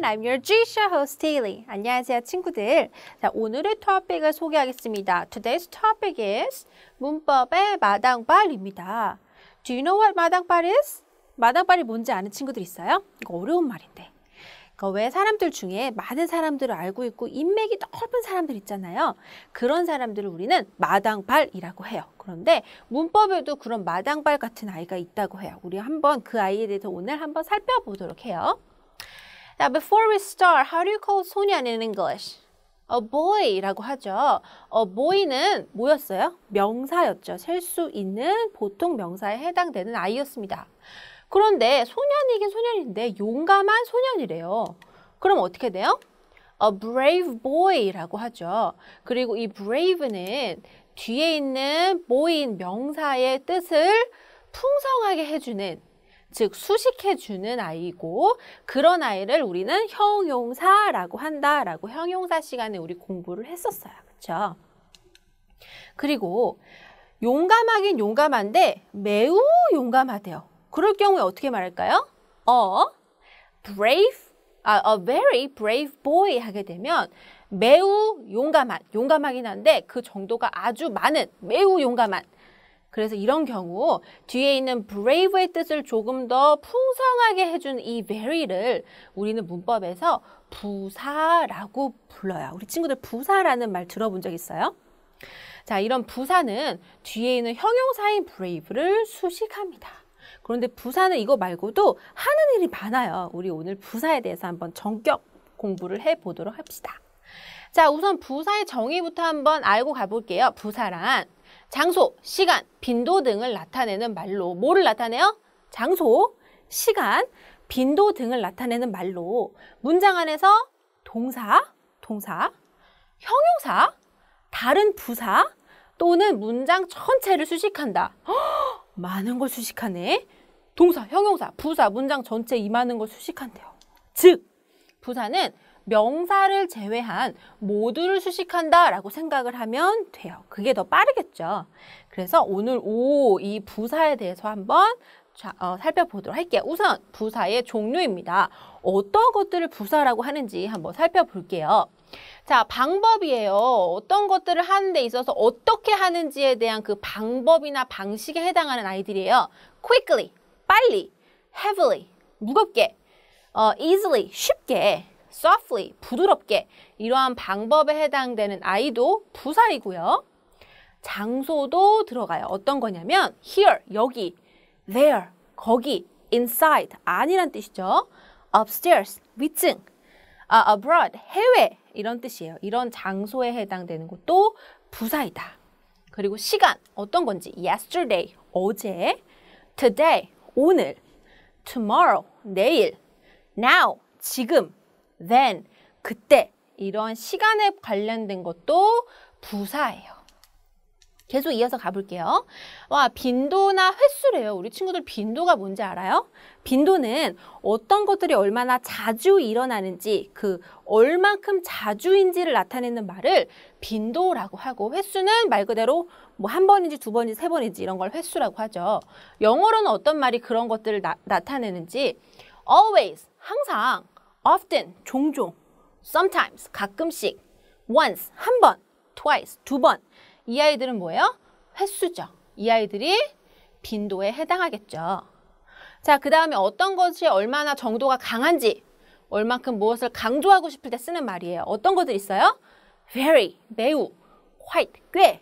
Lesson. I'm your j s h a host, Haley. 안녕하세요, 친구들. 자, 오늘의 topic을 소개하겠습니다. Today's topic is 문법의 마당발입니다. Do you know what 마당발 is? 마당발이 뭔지 아는 친구들 있어요? 이거 어려운 말인데. 이거 그 왜 사람들 중에 많은 사람들을 알고 있고 인맥이 넓은 사람들 있잖아요. 그런 사람들을 우리는 마당발이라고 해요. 그런데 문법에도 그런 마당발 같은 아이가 있다고 해요. 우리 한번 그 아이에 대해서 오늘 한번 살펴보도록 해요. Now, before we start, how do you call 소년 in English? A boy라고 하죠. A boy는 뭐였어요? 명사였죠. 셀 수 있는 보통 명사에 해당되는 아이였습니다. 그런데 소년이긴 소년인데 용감한 소년이래요. 그럼 어떻게 돼요? A brave boy라고 하죠. 그리고 이 brave는 뒤에 있는 boy인 명사의 뜻을 풍성하게 해주는 즉 수식해주는 아이고 그런 아이를 우리는 형용사라고 한다라고 형용사 시간에 우리 공부를 했었어요. 그렇죠? 그리고 용감하긴 용감한데 매우 용감하대요. 그럴 경우에 어떻게 말할까요? 어, brave, 아, a very brave boy 하게 되면 매우 용감한, 용감하긴 한데 그 정도가 아주 많은, 매우 용감한 그래서 이런 경우 뒤에 있는 brave의 뜻을 조금 더 풍성하게 해준 이 very를 우리는 문법에서 부사라고 불러요. 우리 친구들 부사라는 말 들어본 적 있어요? 자, 이런 부사는 뒤에 있는 형용사인 brave를 수식합니다. 그런데 부사는 이거 말고도 하는 일이 많아요. 우리 오늘 부사에 대해서 한번 전격 공부를 해보도록 합시다. 자, 우선 부사의 정의부터 한번 알고 가볼게요. 부사란 장소, 시간, 빈도 등을 나타내는 말로 뭐를 나타내요? 장소, 시간, 빈도 등을 나타내는 말로 문장 안에서 동사, 동사, 형용사, 다른 부사 또는 문장 전체를 수식한다. 허, 많은 걸 수식하네. 동사, 형용사, 부사, 문장 전체 이 많은 걸 수식한대요. 즉, 부사는 명사를 제외한 모두를 수식한다 라고 생각을 하면 돼요. 그게 더 빠르겠죠. 그래서 오늘 오, 이 부사에 대해서 한번 자, 어, 살펴보도록 할게요. 우선 부사의 종류입니다. 어떤 것들을 부사라고 하는지 한번 살펴볼게요. 자, 방법이에요. 어떤 것들을 하는 데 있어서 어떻게 하는지에 대한 그 방법이나 방식에 해당하는 아이들이에요. quickly, 빨리, heavily, 무겁게, 어, easily, 쉽게, softly, 부드럽게 이러한 방법에 해당되는 아이도 부사이고요. 장소도 들어가요. 어떤 거냐면 here, 여기, there, 거기, inside, 아니란 뜻이죠. upstairs, 위층, uh, abroad, 해외 이런 뜻이에요. 이런 장소에 해당되는 것도 부사이다. 그리고 시간, 어떤 건지 yesterday, 어제, today, 오늘, tomorrow, 내일, now, 지금, then, 그때 이런 시간에 관련된 것도 부사예요. 계속 이어서 가볼게요. 와, 빈도나 횟수래요. 우리 친구들 빈도가 뭔지 알아요? 빈도는 어떤 것들이 얼마나 자주 일어나는지 그 얼만큼 자주인지를 나타내는 말을 빈도라고 하고 횟수는 말 그대로 뭐 한 번인지 두 번인지 세 번인지 이런 걸 횟수라고 하죠. 영어로는 어떤 말이 그런 것들을 나, 타내는지 always, 항상 often 종종, sometimes 가끔씩, once 한 번, twice 두 번. 이 아이들은 뭐예요? 횟수죠. 이 아이들이 빈도에 해당하겠죠. 자, 그 다음에 어떤 것이 얼마나 정도가 강한지, 얼만큼 무엇을 강조하고 싶을 때 쓰는 말이에요. 어떤 것들 있어요? very, 매우, quite, 꽤,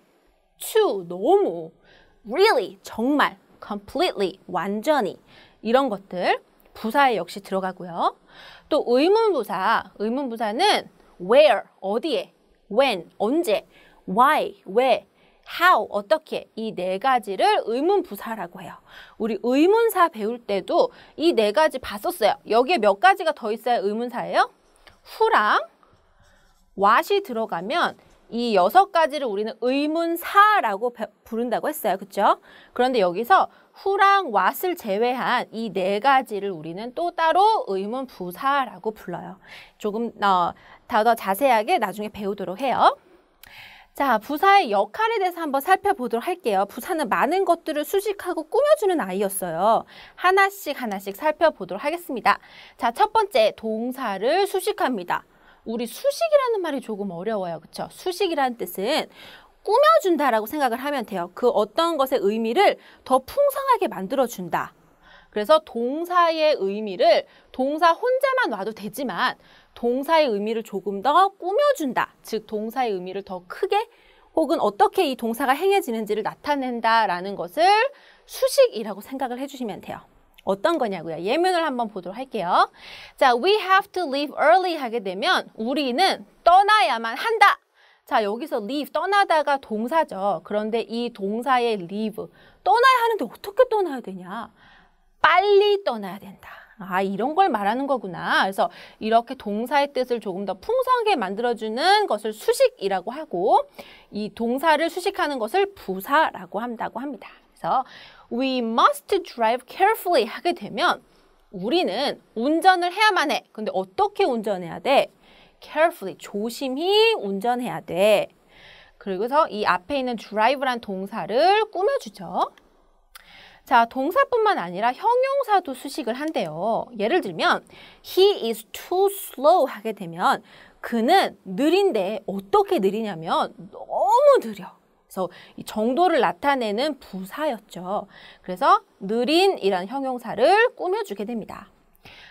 too, 너무, really, 정말, completely, 완전히 이런 것들 부사에 역시 들어가고요. 또 의문부사, 의문부사는 where, 어디에, when, 언제, why, 왜, how, 어떻게 이 네 가지를 의문부사라고 해요. 우리 의문사 배울 때도 이 네 가지 봤었어요. 여기에 몇 가지가 더 있어야 의문사예요? w h o 랑 what이 들어가면 이 여섯 가지를 우리는 의문사라고 부른다고 했어요. 그렇죠? 그런데 여기서 후랑 왓을 제외한 이 네 가지를 우리는 또 따로 의문부사라고 불러요. 조금 어, 더더 자세하게 나중에 배우도록 해요. 자, 부사의 역할에 대해서 한번 살펴보도록 할게요. 부사는 많은 것들을 수식하고 꾸며주는 아이였어요. 하나씩 하나씩 살펴보도록 하겠습니다. 자, 첫 번째 동사를 수식합니다. 우리 수식이라는 말이 조금 어려워요. 그렇죠? 수식이라는 뜻은 꾸며준다라고 생각을 하면 돼요. 그 어떤 것의 의미를 더 풍성하게 만들어준다. 그래서 동사의 의미를 동사 혼자만 와도 되지만 동사의 의미를 조금 더 꾸며준다. 즉 동사의 의미를 더 크게 혹은 어떻게 이 동사가 행해지는지를 나타낸다라는 것을 수식이라고 생각을 해주시면 돼요. 어떤 거냐고요. 예문을 한번 보도록 할게요. 자, we have to leave early 하게 되면 우리는 떠나야만 한다. 자, 여기서 leave, 떠나다가 동사죠. 그런데 이 동사의 leave, 떠나야 하는데 어떻게 떠나야 되냐? 빨리 떠나야 된다. 아, 이런 걸 말하는 거구나. 그래서 이렇게 동사의 뜻을 조금 더 풍성하게 만들어주는 것을 수식이라고 하고 이 동사를 수식하는 것을 부사라고 한다고 합니다. 그래서 we must drive carefully 하게 되면 우리는 운전을 해야만 해. 근데 어떻게 운전해야 돼? carefully, 조심히 운전해야 돼. 그리고서 이 앞에 있는 drive란 동사를 꾸며주죠. 자, 동사뿐만 아니라 형용사도 수식을 한대요. 예를 들면 he is too slow 하게 되면 그는 느린데 어떻게 느리냐면 너무 느려. 그래서 이 정도를 나타내는 부사였죠. 그래서 느린이런 형용사를 꾸며주게 됩니다.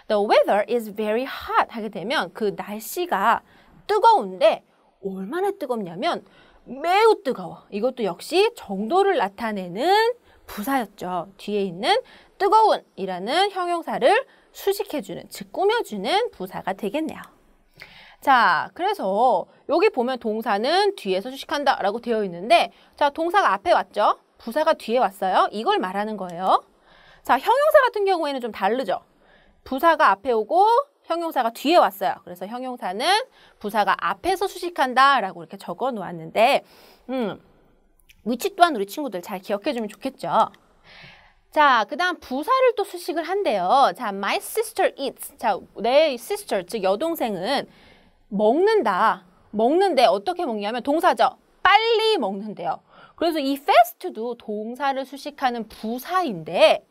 The weather is very hot 하게 되면 그 날씨가 뜨거운데 얼마나 뜨겁냐면 매우 뜨거워. 이것도 역시 정도를 나타내는 부사였죠. 뒤에 있는 뜨거운이라는 형용사를 수식해주는, 즉 꾸며주는 부사가 되겠네요. 자, 그래서 여기 보면 동사는 뒤에서 휴식한다 라고 되어 있는데 자, 동사가 앞에 왔죠? 부사가 뒤에 왔어요. 이걸 말하는 거예요. 자, 형용사 같은 경우에는 좀 다르죠? 부사가 앞에 오고 형용사가 뒤에 왔어요. 그래서 형용사는 부사가 앞에서 수식한다 라고 이렇게 적어 놓았는데 음, 위치 또한 우리 친구들 잘 기억해 주면 좋겠죠. 자, 그 다음 부사를 또 수식을 한대요. 자, my sister e s 자, 내 sister, 즉 여동생은 먹는다. 먹는데 어떻게 먹냐면 동사죠. 빨리 먹는데요. 그래서 이 fast도 동사를 수식하는 부사인데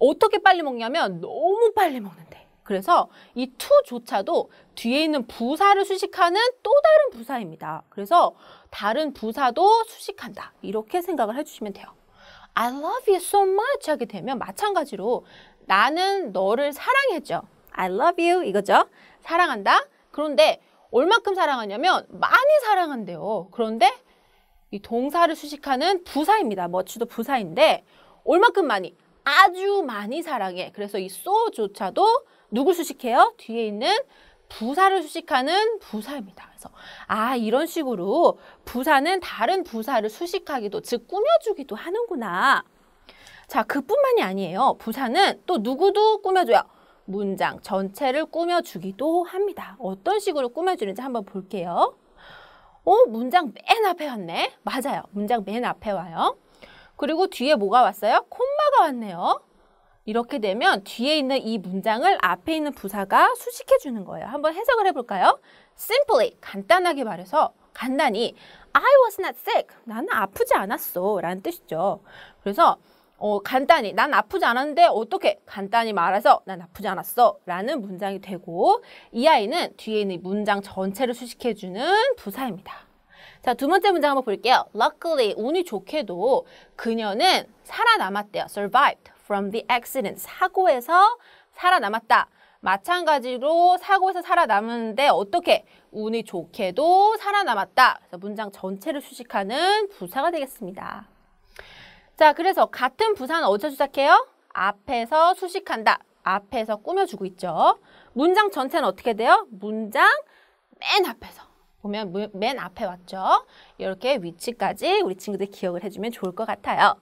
어떻게 빨리 먹냐면 너무 빨리 먹는데 그래서 이 to조차도 뒤에 있는 부사를 수식하는 또 다른 부사입니다. 그래서 다른 부사도 수식한다. 이렇게 생각을 해주시면 돼요. I love you so much 하게 되면 마찬가지로 나는 너를 사랑했죠. I love you 이거죠. 사랑한다. 그런데 얼마큼 사랑하냐면 많이 사랑한대요. 그런데 이 동사를 수식하는 부사입니다. 머치도 부사인데 얼마큼 많이? 아주 많이 사랑해. 그래서 이 소조차도 누굴 수식해요? 뒤에 있는 부사를 수식하는 부사입니다. 그래서 아 이런 식으로 부사는 다른 부사를 수식하기도 즉 꾸며주기도 하는구나. 자 그뿐만이 아니에요. 부사는 또 누구도 꾸며줘요. 문장 전체를 꾸며주기도 합니다. 어떤 식으로 꾸며주는지 한번 볼게요. 어, 문장 맨 앞에 왔네. 맞아요. 문장 맨 앞에 와요. 그리고 뒤에 뭐가 왔어요? 콤마가 왔네요. 이렇게 되면 뒤에 있는 이 문장을 앞에 있는 부사가 수식해 주는 거예요. 한번 해석을 해볼까요? simply, 간단하게 말해서 간단히 I was not sick, 나는 아프지 않았어 라는 뜻이죠. 그래서 어, 간단히 난 아프지 않았는데 어떻게 간단히 말해서 난 아프지 않았어 라는 문장이 되고 이 아이는 뒤에 있는 문장 전체를 수식해주는 부사입니다. 자, 두 번째 문장 한번 볼게요. Luckily, 운이 좋게도 그녀는 살아남았대요. survived from the accident. 사고에서 살아남았다. 마찬가지로 사고에서 살아남는데 어떻게 운이 좋게도 살아남았다. 그래서 문장 전체를 수식하는 부사가 되겠습니다. 자, 그래서 같은 부산 어디서 시작해요? 앞에서 수식한다. 앞에서 꾸며주고 있죠. 문장 전체는 어떻게 돼요? 문장 맨 앞에서. 보면 맨 앞에 왔죠. 이렇게 위치까지 우리 친구들 기억을 해주면 좋을 것 같아요.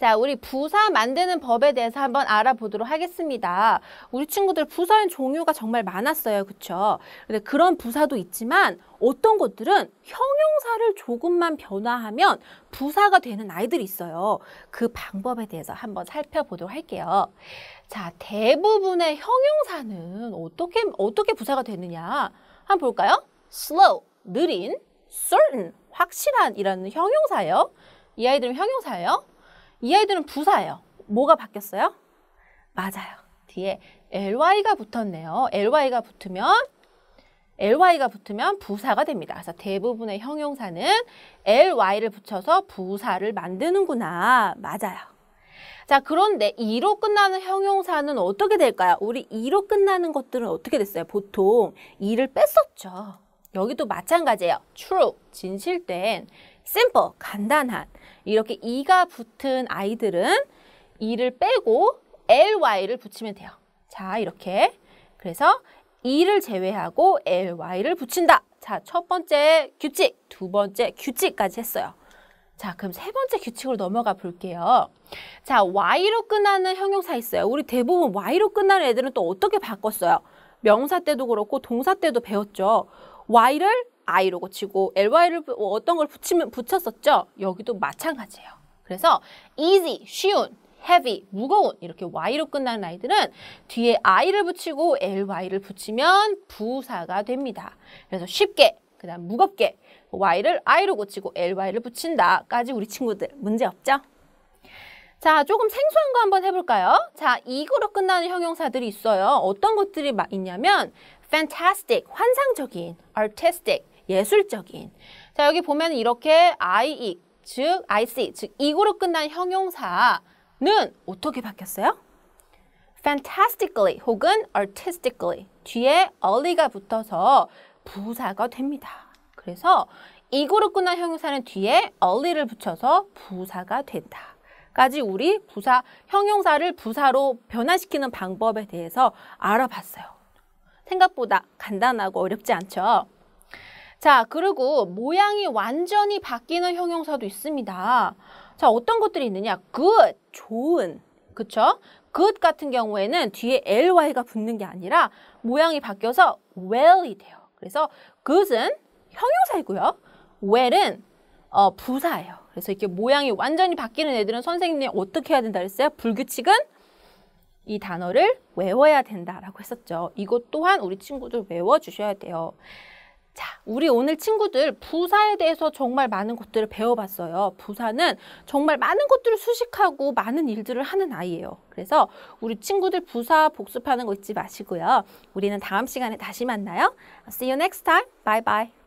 자, 우리 부사 만드는 법에 대해서 한번 알아보도록 하겠습니다. 우리 친구들 부사의 종류가 정말 많았어요. 그쵸? 근데 그런 부사도 있지만 어떤 것들은 형용사를 조금만 변화하면 부사가 되는 아이들이 있어요. 그 방법에 대해서 한번 살펴보도록 할게요. 자, 대부분의 형용사는 어떻게, 어떻게 부사가 되느냐? 한번 볼까요? slow, 느린, certain, 확실한 이라는 형용사예요. 이 아이들은 형용사예요. 이 아이들은 부사예요. 뭐가 바뀌었어요? 맞아요. 뒤에 ly가 붙었네요. ly가 붙으면 ly가 붙으면 부사가 됩니다. 그래서 대부분의 형용사는 ly를 붙여서 부사를 만드는구나. 맞아요. 자, 그런데 이로 끝나는 형용사는 어떻게 될까요? 우리 이로 끝나는 것들은 어떻게 됐어요? 보통 이를 뺐었죠. 여기도 마찬가지예요. true, 진실된 simple, 간단한 이렇게 e가 붙은 아이들은 e를 빼고 ly를 붙이면 돼요. 자, 이렇게. 그래서 e를 제외하고 ly를 붙인다. 자, 첫 번째 규칙, 두 번째 규칙까지 했어요. 자, 그럼 세 번째 규칙으로 넘어가 볼게요. 자, y로 끝나는 형용사 있어요. 우리 대부분 y로 끝나는 애들은 또 어떻게 바꿨어요? 명사 때도 그렇고 동사 때도 배웠죠. y를 i로 고치고 ly를 어, 어떤 걸 붙이면 붙였었죠. 여기도 마찬가지예요. 그래서 easy, 쉬운, heavy, 무거운 이렇게 y로 끝나는 아이들은 뒤에 i를 붙이고 ly를 붙이면 부사가 됩니다. 그래서 쉽게, 그 다음 무겁게 y를 i로 고치고 ly를 붙인다까지 우리 친구들 문제 없죠? 자, 조금 생소한 거 한번 해볼까요? 자, 이거로 끝나는 형용사들이 있어요. 어떤 것들이 있냐면 fantastic, 환상적인, artistic, 예술적인. 자, 여기 보면 이렇게 I, e, 즉 I see, 즉 이고로 끝난 형용사는 어떻게 바뀌었어요? fantastically 혹은 artistically 뒤에 얼리가 붙어서 부사가 됩니다. 그래서 이고로 끝난 형용사는 뒤에 얼리를 붙여서 부사가 된다. 까지 우리 부사 형용사를 부사로 변화시키는 방법에 대해서 알아봤어요. 생각보다 간단하고 어렵지 않죠. 자, 그리고 모양이 완전히 바뀌는 형용사도 있습니다. 자, 어떤 것들이 있느냐? good, 좋은, 그쵸? good 같은 경우에는 뒤에 ly가 붙는 게 아니라 모양이 바뀌어서 well이 돼요. 그래서 good은 형용사이고요. well은 어, 부사예요. 그래서 이렇게 모양이 완전히 바뀌는 애들은 선생님이 어떻게 해야 된다 그랬어요? 불규칙은 이 단어를 외워야 된다라고 했었죠. 이것 또한 우리 친구들 외워주셔야 돼요. 자, 우리 오늘 친구들 부사에 대해서 정말 많은 것들을 배워봤어요. 부사는 정말 많은 것들을 수식하고 많은 일들을 하는 아이예요. 그래서 우리 친구들 부사 복습하는 거 잊지 마시고요. 우리는 다음 시간에 다시 만나요. See you next time. Bye bye.